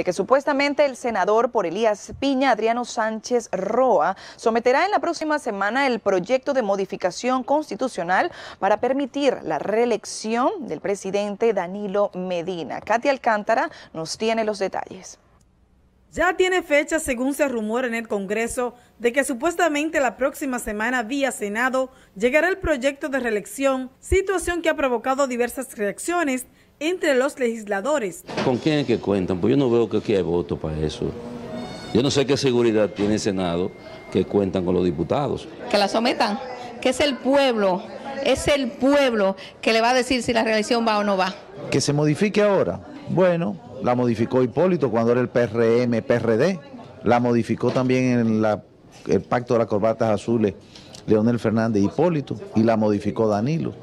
de que supuestamente el senador por Elías Piña, Adriano Sánchez Roa, someterá en la próxima semana el proyecto de modificación constitucional para permitir la reelección del presidente Danilo Medina. Katia Alcántara nos tiene los detalles. Ya tiene fecha, según se rumora en el Congreso, de que supuestamente la próxima semana, vía Senado, llegará el proyecto de reelección, situación que ha provocado diversas reacciones entre los legisladores. ¿Con quién que cuentan? Pues yo no veo que aquí hay voto para eso. Yo no sé qué seguridad tiene el Senado que cuentan con los diputados. Que la sometan, que es el pueblo, es el pueblo que le va a decir si la reelección va o no va. Que se modifique ahora. Bueno, la modificó Hipólito cuando era el PRM, PRD. La modificó también en el pacto de las corbatas azules Leonel Fernández Hipólito y la modificó Danilo.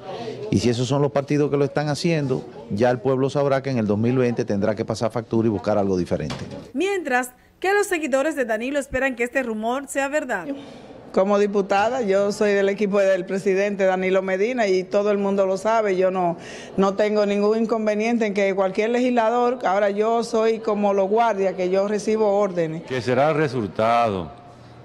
Y si esos son los partidos que lo están haciendo, ya el pueblo sabrá que en el 2020 tendrá que pasar factura y buscar algo diferente. Mientras que los seguidores de Danilo esperan que este rumor sea verdad. Como diputada, yo soy del equipo del presidente Danilo Medina y todo el mundo lo sabe. Yo no, no tengo ningún inconveniente en que cualquier legislador, ahora yo soy como los guardias, que yo recibo órdenes. Que será el resultado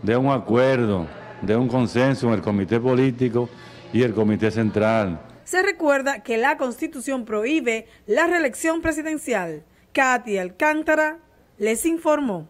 de un acuerdo, de un consenso en el comité político y el comité central se recuerda que la Constitución prohíbe la reelección presidencial. Katy Alcántara les informó.